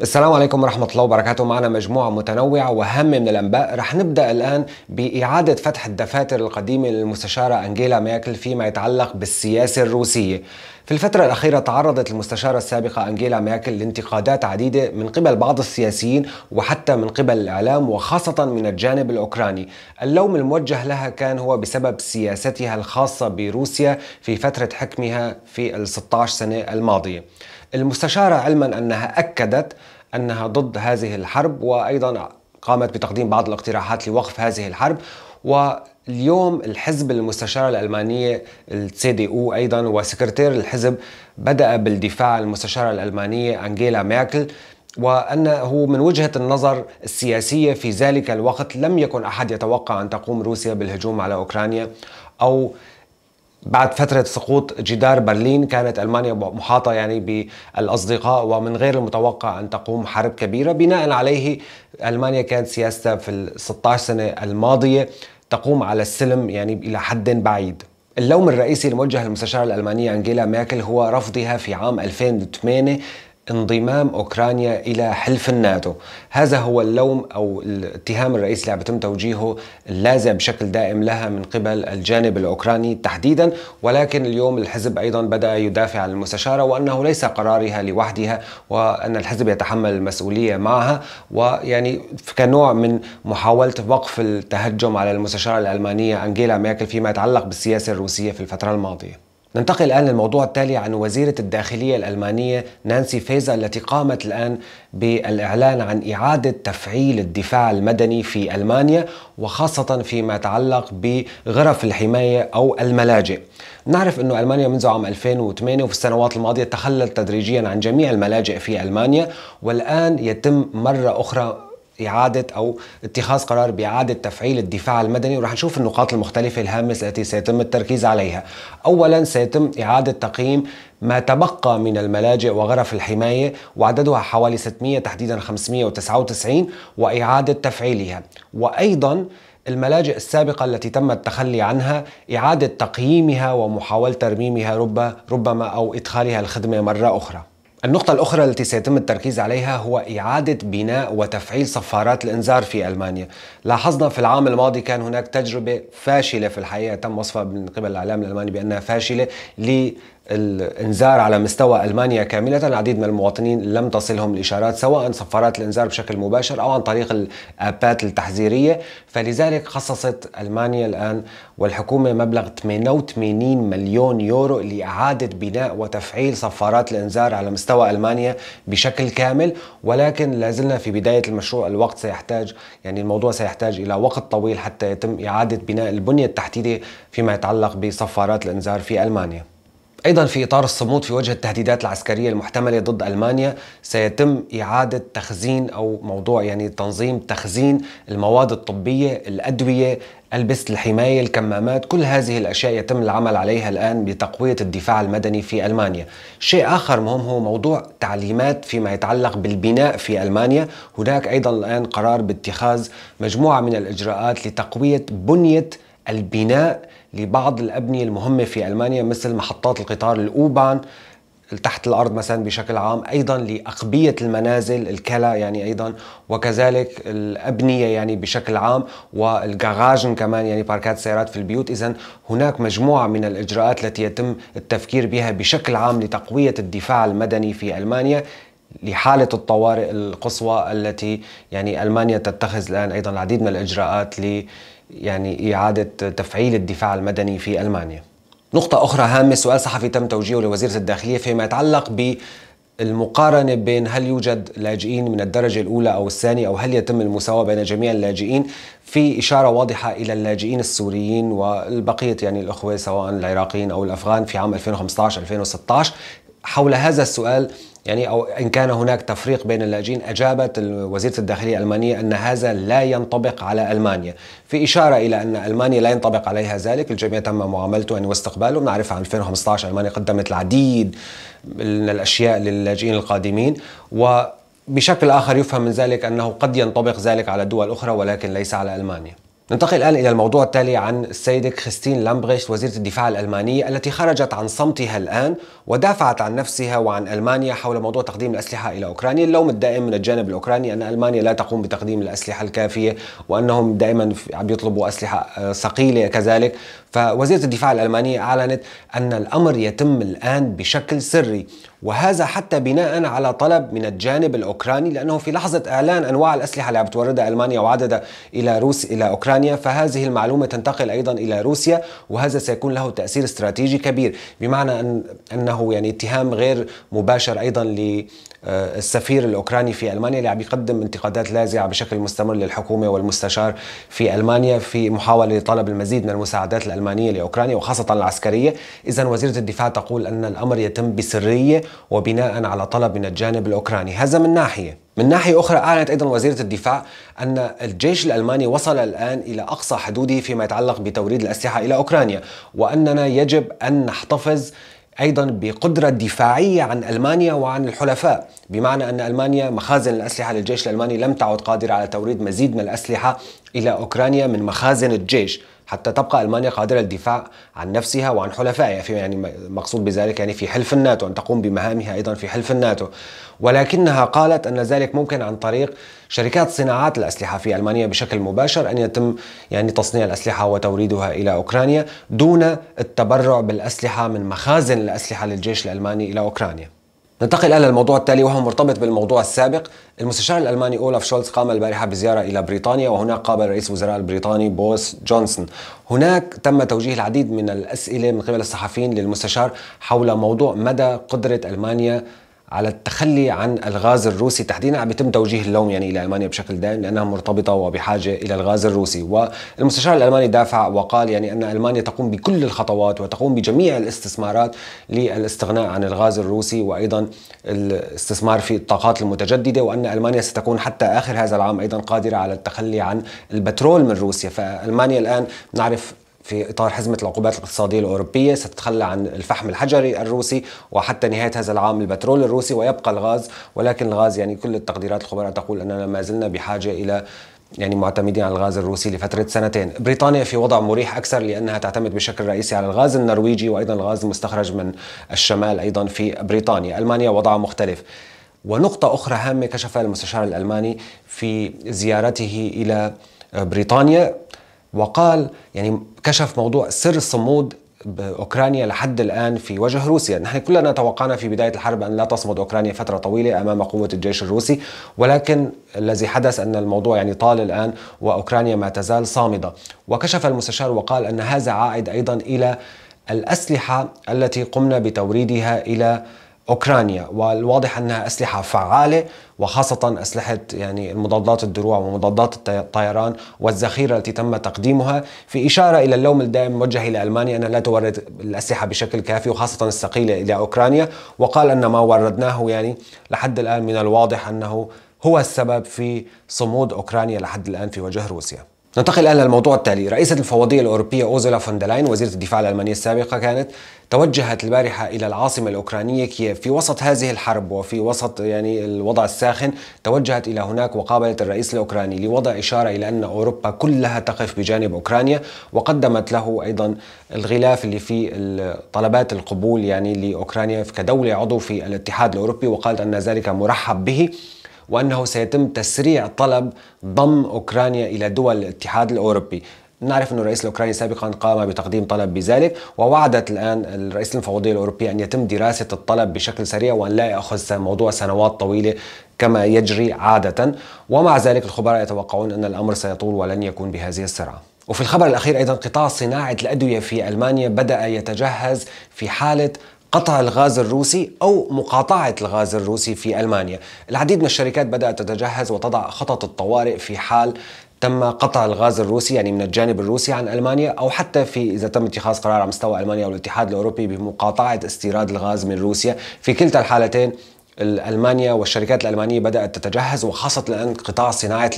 السلام عليكم ورحمة الله وبركاته معنا مجموعة متنوعة وهامة من الأنباء رح نبدأ الآن بإعادة فتح الدفاتر القديمة للمستشارة أنجيلا ميركل فيما يتعلق بالسياسة الروسية في الفترة الأخيرة تعرضت المستشارة السابقة أنجيلا ميركل لانتقادات عديدة من قبل بعض السياسيين وحتى من قبل الإعلام وخاصة من الجانب الأوكراني اللوم الموجه لها كان هو بسبب سياستها الخاصة بروسيا في فترة حكمها في ال 16 سنة الماضية المستشارة علما أنها أكدت أنها ضد هذه الحرب وأيضا قامت بتقديم بعض الاقتراحات لوقف هذه الحرب واليوم الحزب المستشارة الألمانية السي دي أو أيضا وسكرتير الحزب بدأ بالدفاع المستشارة الألمانية أنجيلا ميركل وأنه من وجهة النظر السياسية في ذلك الوقت لم يكن أحد يتوقع أن تقوم روسيا بالهجوم على أوكرانيا أو بعد فترة سقوط جدار برلين كانت ألمانيا محاطة يعني بالأصدقاء ومن غير المتوقع أن تقوم حرب كبيرة بناء عليه ألمانيا كانت سياستها في ال 16 سنة الماضية تقوم على السلم يعني إلى حد بعيد اللوم الرئيسي الموجه للمستشارة الألمانية أنجيلا ميركل هو رفضها في عام 2008 انضمام اوكرانيا الى حلف الناتو، هذا هو اللوم او الاتهام الرئيسي اللي يتم توجيهه اللاذع بشكل دائم لها من قبل الجانب الاوكراني تحديدا، ولكن اليوم الحزب ايضا بدا يدافع عن المستشاره وانه ليس قرارها لوحدها وان الحزب يتحمل المسؤوليه معها ويعني كنوع من محاوله وقف التهجم على المستشاره الالمانيه انجيلا ميركل فيما يتعلق بالسياسه الروسيه في الفتره الماضيه. ننتقل الآن للموضوع التالي عن وزيرة الداخلية الألمانية نانسي فيزا التي قامت الآن بالإعلان عن إعادة تفعيل الدفاع المدني في ألمانيا وخاصة فيما يتعلق بغرف الحماية أو الملاجئ نعرف أن ألمانيا منذ عام 2008 وفي السنوات الماضية تخلت تدريجيا عن جميع الملاجئ في ألمانيا والآن يتم مرة أخرى إعادة أو اتخاذ قرار بإعادة تفعيل الدفاع المدني ورح نشوف النقاط المختلفة الهامة التي سيتم التركيز عليها أولا سيتم إعادة تقييم ما تبقى من الملاجئ وغرف الحماية وعددها حوالي 600 تحديدا 599 وإعادة تفعيلها وأيضا الملاجئ السابقة التي تم التخلي عنها إعادة تقييمها ومحاولة ترميمها ربما أو إدخالها الخدمة مرة أخرى النقطة الأخرى التي سيتم التركيز عليها هو إعادة بناء وتفعيل صفارات الإنذار في ألمانيا لاحظنا في العام الماضي كان هناك تجربة فاشلة في الحقيقة تم وصفها من قبل الإعلام الألماني بأنها فاشلة الانذار على مستوى المانيا كامله العديد من المواطنين لم تصلهم الاشارات سواء صفارات الانذار بشكل مباشر او عن طريق الابات التحذيريه فلذلك خصصت المانيا الان والحكومه مبلغ 88 مليون يورو لاعاده بناء وتفعيل صفارات الانذار على مستوى المانيا بشكل كامل ولكن لازلنا في بدايه المشروع الوقت سيحتاج يعني الموضوع سيحتاج الى وقت طويل حتى يتم اعاده بناء البنيه التحتيه فيما يتعلق بصفارات الانذار في المانيا أيضا في إطار الصمود في وجه التهديدات العسكرية المحتملة ضد ألمانيا سيتم إعادة تخزين أو موضوع يعني تنظيم تخزين المواد الطبية الأدوية ألبسة الحماية الكمامات كل هذه الأشياء يتم العمل عليها الآن لتقوية الدفاع المدني في ألمانيا شيء آخر مهم هو موضوع تعليمات فيما يتعلق بالبناء في ألمانيا هناك أيضا الآن قرار باتخاذ مجموعة من الإجراءات لتقوية بنية البناء لبعض الأبنية المهمة في ألمانيا مثل محطات القطار الأوبان تحت الارض مثلا بشكل عام ايضا لاقبيه المنازل الكلا يعني ايضا وكذلك الابنيه يعني بشكل عام والجراجن كمان يعني باركات سيارات في البيوت اذا هناك مجموعه من الاجراءات التي يتم التفكير بها بشكل عام لتقويه الدفاع المدني في المانيا لحالة الطوارئ القصوى التي يعني ألمانيا تتخذ الآن أيضا العديد من الإجراءات يعني إعادة تفعيل الدفاع المدني في ألمانيا نقطة أخرى هامة سؤال صحفي تم توجيهه لوزيرة الداخلية فيما يتعلق بالمقارنة بين هل يوجد لاجئين من الدرجة الأولى أو الثانية أو هل يتم المساواة بين جميع اللاجئين في إشارة واضحة إلى اللاجئين السوريين والبقية يعني الأخوة سواء العراقيين أو الأفغان في عام 2015-2016 حول هذا السؤال يعني أو إن كان هناك تفريق بين اللاجئين أجابت وزيرة الداخلية الألمانية أن هذا لا ينطبق على ألمانيا في إشارة إلى أن ألمانيا لا ينطبق عليها ذلك الجميع تم معاملته يعني واستقباله نعرف عن 2015 ألمانيا قدمت العديد من الأشياء للاجئين القادمين وبشكل آخر يفهم من ذلك أنه قد ينطبق ذلك على دول أخرى ولكن ليس على ألمانيا ننتقل الآن إلى الموضوع التالي عن السيدة كريستين لامبريشت وزيرة الدفاع الألمانية التي خرجت عن صمتها الآن ودافعت عن نفسها وعن ألمانيا حول موضوع تقديم الأسلحة إلى أوكرانيا اللوم الدائم من الجانب الأوكراني أن ألمانيا لا تقوم بتقديم الأسلحة الكافية وأنهم دائما عم يطلبوا أسلحة آه، ثقيلة كذلك فوزيرة الدفاع الألمانية أعلنت أن الأمر يتم الآن بشكل سري وهذا حتى بناء على طلب من الجانب الأوكراني لأنه في لحظة إعلان أنواع الأسلحة اللي عم توردها ألمانيا وعددها إلى روس إلى أوكرانيا بريطانيا فهذه المعلومة تنتقل أيضا إلى روسيا وهذا سيكون له تأثير استراتيجي كبير بمعنى أن أنه يعني اتهام غير مباشر أيضا للسفير آه، الأوكراني في ألمانيا اللي عم يقدم انتقادات لاذعة بشكل مستمر للحكومة والمستشار في ألمانيا في محاولة لطلب المزيد من المساعدات الألمانية لأوكرانيا وخاصة العسكرية إذا وزيرة الدفاع تقول أن الأمر يتم بسرية وبناء على طلب من الجانب الأوكراني هذا من ناحية من ناحية أخرى أعلنت أيضا وزيرة الدفاع أن الجيش الألماني وصل الآن إلى أقصى حدوده فيما يتعلق بتوريد الأسلحة إلى أوكرانيا وأننا يجب أن نحتفظ ايضا بقدره دفاعيه عن المانيا وعن الحلفاء، بمعنى ان المانيا مخازن الاسلحه للجيش الالماني لم تعد قادره على توريد مزيد من الاسلحه الى اوكرانيا من مخازن الجيش، حتى تبقى المانيا قادره للدفاع عن نفسها وعن حلفائها في يعني مقصود بذلك يعني في حلف الناتو ان تقوم بمهامها ايضا في حلف الناتو ولكنها قالت ان ذلك ممكن عن طريق شركات صناعات الاسلحه في المانيا بشكل مباشر ان يتم يعني تصنيع الاسلحه وتوريدها الى اوكرانيا دون التبرع بالاسلحه من مخازن الاسلحه للجيش الالماني الى اوكرانيا ننتقل الى الموضوع التالي وهو مرتبط بالموضوع السابق، المستشار الالماني اولاف شولتز قام البارحه بزياره الى بريطانيا وهناك قابل رئيس الوزراء البريطاني بوس جونسون. هناك تم توجيه العديد من الاسئله من قبل الصحفيين للمستشار حول موضوع مدى قدره المانيا على التخلي عن الغاز الروسي تحديدا عم يتم توجيه اللوم يعني الى المانيا بشكل دائم لانها مرتبطه وبحاجه الى الغاز الروسي والمستشار الالماني دافع وقال يعني ان المانيا تقوم بكل الخطوات وتقوم بجميع الاستثمارات للاستغناء عن الغاز الروسي وايضا الاستثمار في الطاقات المتجدده وان المانيا ستكون حتى اخر هذا العام ايضا قادره على التخلي عن البترول من روسيا فالمانيا الان نعرف في إطار حزمة العقوبات الاقتصادية الأوروبية ستتخلى عن الفحم الحجري الروسي وحتى نهاية هذا العام البترول الروسي ويبقى الغاز ولكن الغاز يعني كل التقديرات الخبراء تقول أننا ما زلنا بحاجة إلى يعني معتمدين على الغاز الروسي لفترة سنتين بريطانيا في وضع مريح أكثر لأنها تعتمد بشكل رئيسي على الغاز النرويجي وأيضا الغاز المستخرج من الشمال أيضا في بريطانيا ألمانيا وضعها مختلف ونقطة أخرى هامة كشفها المستشار الألماني في زيارته إلى بريطانيا وقال يعني كشف موضوع سر صمود اوكرانيا لحد الان في وجه روسيا، نحن كلنا توقعنا في بدايه الحرب ان لا تصمد اوكرانيا فتره طويله امام قوه الجيش الروسي، ولكن الذي حدث ان الموضوع يعني طال الان واوكرانيا ما تزال صامده، وكشف المستشار وقال ان هذا عائد ايضا الى الاسلحه التي قمنا بتوريدها الى اوكرانيا والواضح انها اسلحه فعاله وخاصه اسلحه يعني المضادات الدروع ومضادات الطيران والذخيره التي تم تقديمها في اشاره الى اللوم الدائم موجه الى المانيا انها لا تورد الاسلحه بشكل كافي وخاصه الثقيله الى اوكرانيا وقال ان ما وردناه يعني لحد الان من الواضح انه هو السبب في صمود اوكرانيا لحد الان في وجه روسيا ننتقل الى الموضوع التالي، رئيسة الفوضية الأوروبية أوزولا فوندلاين وزيرة الدفاع الألمانية السابقة كانت توجهت البارحة إلى العاصمة الأوكرانية كييف في وسط هذه الحرب وفي وسط يعني الوضع الساخن توجهت إلى هناك وقابلت الرئيس الأوكراني لوضع إشارة إلى أن أوروبا كلها تقف بجانب أوكرانيا وقدمت له أيضا الغلاف اللي فيه طلبات القبول يعني لأوكرانيا كدولة عضو في الاتحاد الأوروبي وقالت أن ذلك مرحب به وأنه سيتم تسريع طلب ضم أوكرانيا إلى دول الاتحاد الأوروبي نعرف أن الرئيس الأوكراني سابقا قام بتقديم طلب بذلك ووعدت الآن الرئيس المفوضية الأوروبية أن يتم دراسة الطلب بشكل سريع وأن لا يأخذ موضوع سنوات طويلة كما يجري عادة ومع ذلك الخبراء يتوقعون أن الأمر سيطول ولن يكون بهذه السرعة وفي الخبر الأخير أيضا قطاع صناعة الأدوية في ألمانيا بدأ يتجهز في حالة قطع الغاز الروسي او مقاطعه الغاز الروسي في المانيا. العديد من الشركات بدات تتجهز وتضع خطط الطوارئ في حال تم قطع الغاز الروسي يعني من الجانب الروسي عن المانيا او حتى في اذا تم اتخاذ قرار على مستوى المانيا والاتحاد الاوروبي بمقاطعه استيراد الغاز من روسيا، في كلتا الحالتين المانيا والشركات الالمانيه بدات تتجهز وخاصه الان قطاع صناعه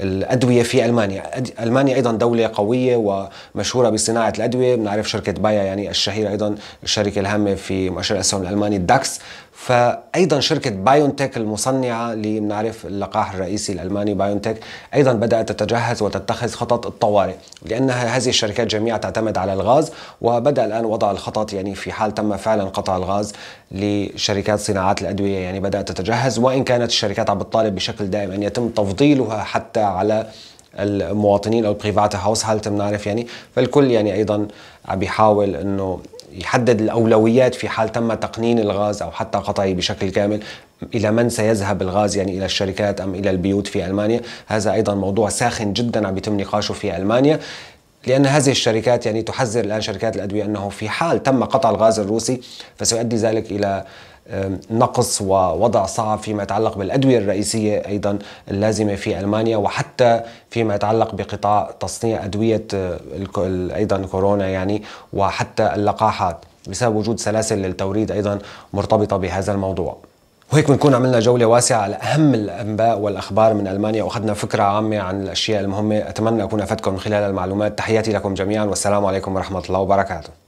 الادويه في المانيا، المانيا ايضا دوله قويه ومشهوره بصناعه الادويه، بنعرف شركه بايا يعني الشهيره ايضا الشركه الهامه في مؤشر الاسهم الالماني الداكس فايضا شركه بايونتك المصنعه اللي بنعرف اللقاح الرئيسي الالماني بايونتك ايضا بدات تتجهز وتتخذ خطط الطوارئ لان هذه الشركات جميعا تعتمد على الغاز وبدا الان وضع الخطط يعني في حال تم فعلا قطع الغاز لشركات صناعات الادويه يعني بدات تتجهز وان كانت الشركات عم تطالب بشكل دائم ان يتم تفضيلها حتى على المواطنين او البريفات هاوس هالت بنعرف يعني فالكل يعني ايضا عم بيحاول انه يحدد الأولويات في حال تم تقنين الغاز أو حتى قطعه بشكل كامل إلى من سيذهب الغاز يعني إلى الشركات أم إلى البيوت في ألمانيا هذا أيضا موضوع ساخن جدا عم يتم نقاشه في ألمانيا لأن هذه الشركات يعني تحذر الآن شركات الأدوية أنه في حال تم قطع الغاز الروسي فسيؤدي ذلك إلى نقص ووضع صعب فيما يتعلق بالأدوية الرئيسية أيضا اللازمة في ألمانيا وحتى فيما يتعلق بقطاع تصنيع أدوية أه، أيضا كورونا يعني وحتى اللقاحات بسبب وجود سلاسل للتوريد أيضا مرتبطة بهذا الموضوع وهيك بنكون عملنا جولة واسعة على أهم الأنباء والأخبار من ألمانيا وأخذنا فكرة عامة عن الأشياء المهمة أتمنى أكون أفدتكم من خلال المعلومات تحياتي لكم جميعا والسلام عليكم ورحمة الله وبركاته